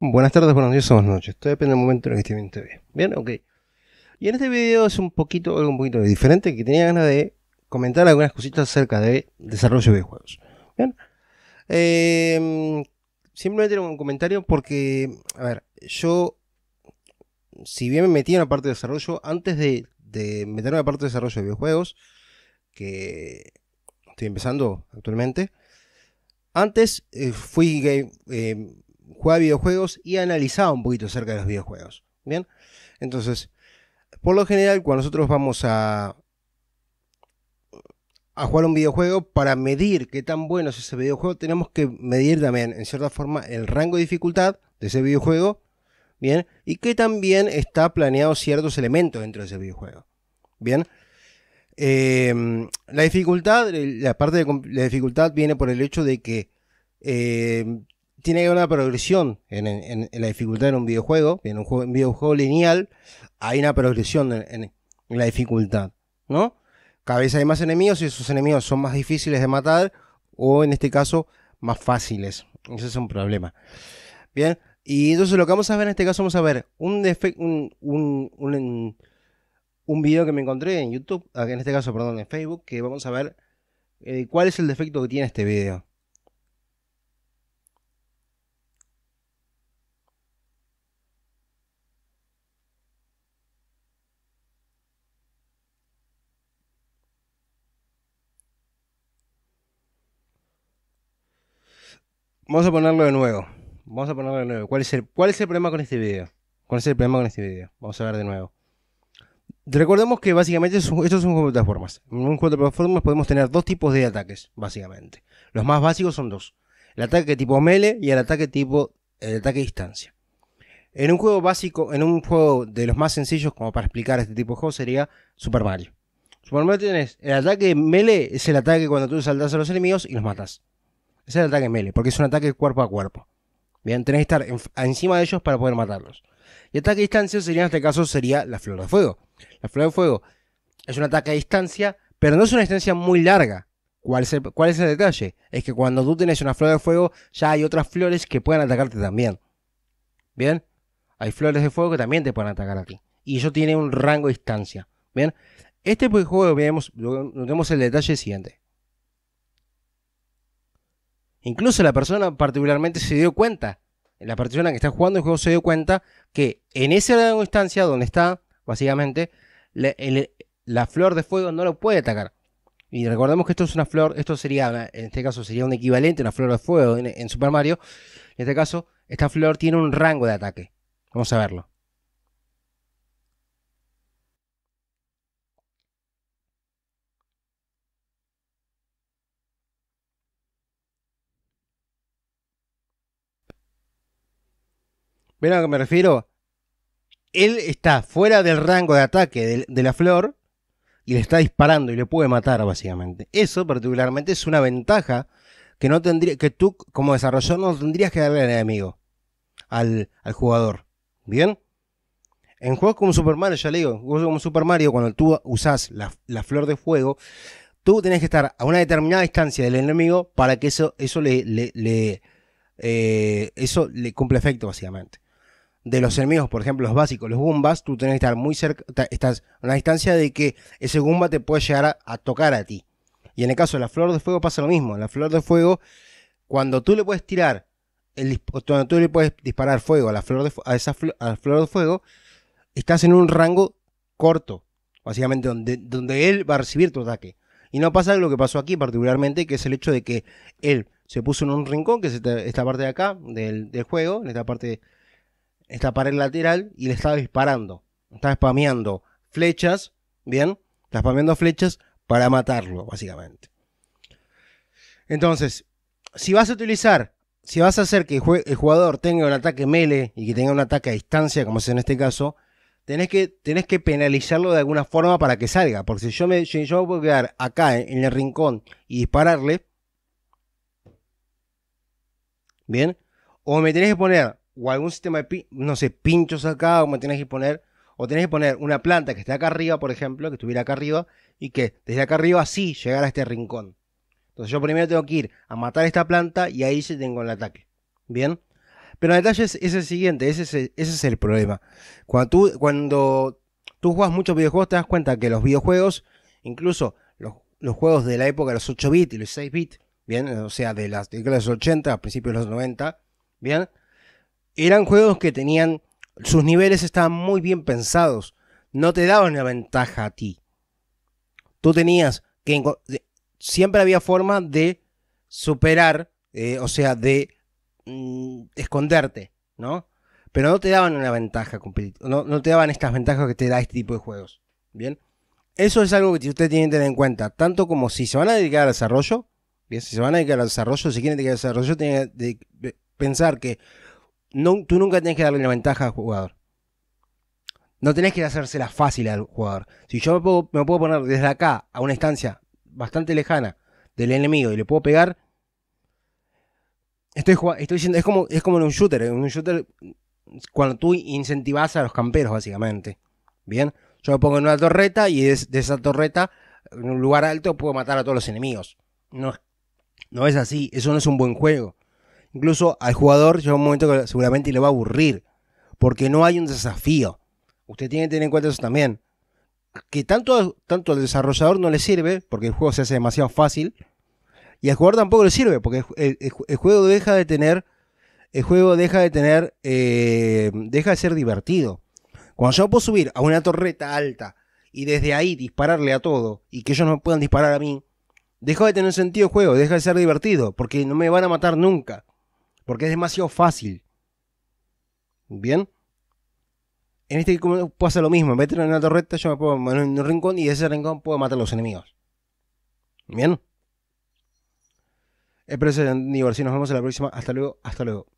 Buenas tardes, buenos días, buenas noches. Estoy depende del momento en el que esté TV. Este bien, ok. Y en este video es un poquito, algo un poquito diferente, que tenía ganas de comentar algunas cositas acerca de desarrollo de videojuegos. Bien. Eh, simplemente un comentario porque, a ver, yo, si bien me metí en la parte de desarrollo, antes de, de meterme en la parte de desarrollo de videojuegos, que estoy empezando actualmente, antes eh, fui game, em, juega videojuegos y analizado un poquito acerca de los videojuegos. Bien, entonces, por lo general, cuando nosotros vamos a, a jugar un videojuego, para medir qué tan bueno es ese videojuego, tenemos que medir también, en cierta forma, el rango de dificultad de ese videojuego, bien, y que también está planeado ciertos elementos dentro de ese videojuego. Bien, em, la dificultad, la parte de la dificultad viene por el hecho de que em, tiene que haber una progresión en, la dificultad en un videojuego. En un, videojuego lineal hay una progresión en, la dificultad, ¿no? Cada vez hay más enemigos y esos enemigos son más difíciles de matar o en este caso más fáciles. Ese es un problema. Bien, y entonces lo que vamos a ver en este caso, vamos a ver un, un, un, un, video que me encontré en YouTube, ah, en este caso, perdón, en Facebook, que vamos a ver eh, cuál es el defecto que tiene este video. Vamos a ponerlo de nuevo. Vamos a ponerlo de nuevo. ¿Cuál es, el, problema con este video? ¿Cuál es el problema con este video? Vamos a ver de nuevo. Recordemos que básicamente esto es un juego de plataformas. En un juego de plataformas podemos tener dos tipos de ataques, básicamente. Los más básicos son dos. El ataque tipo melee y el ataque tipo el ataque distancia. En un juego básico, en un juego de los más sencillos como para explicar este tipo de juego sería Super Mario. Super Mario tienes el ataque melee, es el ataque cuando tú saltas a los enemigos y los matas. Ese es el ataque melee, porque es un ataque cuerpo a cuerpo. Bien, tenés que estar encima de ellos para poder matarlos. Y ataque a distancia sería, en este caso, sería la flor de fuego. La flor de fuego es un ataque a distancia, pero no es una distancia muy larga. ¿Cuál es, el, detalle? Es que cuando tú tienes una flor de fuego, ya hay otras flores que pueden atacarte también. ¿Bien? Hay flores de fuego que también te pueden atacar a ti. Y eso tiene un rango de distancia. ¿Bien? Este juego, vemos, el detalle siguiente. Incluso la persona particularmente se dio cuenta, la persona que está jugando el juego se dio cuenta que en esa instancia donde está, básicamente, la, flor de fuego no lo puede atacar. Y recordemos que esto es una flor, esto sería, en este caso sería un equivalente a una flor de fuego en Super Mario. En este caso, esta flor tiene un rango de ataque. Vamos a verlo. ¿Ven a lo que me refiero? Él está fuera del rango de ataque de, la flor y le está disparando y le puede matar, básicamente. Eso, particularmente, es una ventaja que, no tendría, que tú, como desarrollador, no tendrías que darle al enemigo, al, jugador. ¿Bien? En juegos como Super Mario, ya le digo, juegos como Super Mario, cuando tú usas la, flor de fuego, tú tenés que estar a una determinada distancia del enemigo para que eso, eso le, cumpla eh, eso le efecto, básicamente de los enemigos, por ejemplo, los básicos, los gumbas, tú tienes que estar muy cerca, estás a una distancia de que ese gumba te puede llegar a, tocar a ti. Y en el caso de la Flor de Fuego pasa lo mismo. La Flor de Fuego, cuando tú le puedes tirar, el, cuando tú le puedes disparar fuego a la Flor de, a esa flor, a la flor de Fuego, estás en un rango corto, básicamente, donde, donde él va a recibir tu ataque. Y no pasa lo que pasó aquí particularmente, que es el hecho de que él se puso en un rincón, que es esta, esta parte de acá del, del, juego, en esta parte esta pared lateral y le estaba disparando. Estaba spameando flechas, ¿bien? Está spameando flechas para matarlo, básicamente. Entonces, si vas a utilizar, si vas a hacer que el jugador tenga un ataque melee y que tenga un ataque a distancia, como es en este caso, tenés que, que penalizarlo de alguna forma para que salga. Porque si yo me, yo, a puedo quedar acá en el rincón y dispararle, ¿bien? O me tenés que poner o algún sistema de, no sé, pinchos acá, o me tenés que poner, o tenés que poner una planta que esté acá arriba, por ejemplo, que estuviera acá arriba, y que desde acá arriba sí llegara a este rincón. Entonces yo primero tengo que ir a matar esta planta y ahí sí tengo el ataque. ¿Bien? Pero el detalle es, el siguiente, ese es el, ese es el problema. Cuando tú, cuando tú juegas muchos videojuegos te das cuenta que los videojuegos, incluso los, juegos de la época de los 8 bits y los 6 bits, ¿bien? O sea, de las de los 80 a principios de los 90, ¿bien? eran juegos que tenían, sus niveles estaban muy bien pensados, no te daban una ventaja a ti. Tú tenías que, siempre había forma de superar, eh, o sea, de mm, esconderte, ¿no? Pero no te daban una ventaja competitiva, no, no te daban estas ventajas que te da este tipo de juegos, ¿bien? Eso es algo que ustedes tienen que tener en cuenta, tanto como si se van a dedicar al desarrollo, ¿bien? si se van a dedicar al desarrollo, si quieren dedicar al desarrollo, tienen que pensar que tú nunca tenés que darle la ventaja al jugador. No tenés que hacérsela fácil al jugador. Si yo me puedo, me puedo poner desde acá a una estancia bastante lejana del enemigo y le puedo pegar, estoy, estoy diciendo, es como, es como en un shooter. En un shooter, cuando tú incentivas a los camperos, básicamente. Bien, yo me pongo en una torreta y de, esa torreta, en un lugar alto, puedo matar a todos los enemigos. No, no es así, eso no es un buen juego. Incluso al jugador llega un momento que seguramente le va a aburrir, porque no hay un desafío. Usted tiene que tener en cuenta eso también. Que tanto, tanto al desarrollador no le sirve, porque el juego se hace demasiado fácil, y al jugador tampoco le sirve, porque el, juego deja de tener, el juego deja de tener, eh, deja de ser divertido. Cuando yo puedo subir a una torreta alta y desde ahí dispararle a todo y que ellos no puedan disparar a mí, deja de tener sentido el juego, deja de ser divertido, porque no me van a matar nunca porque es demasiado fácil. Bien. En este puedo hacer lo mismo. En una torreta, yo me puedo meter en un rincón y de ese rincón puedo matar a los enemigos. Bien. Espero que se hayan divertido. Nos vemos en la próxima. Hasta luego. Hasta luego.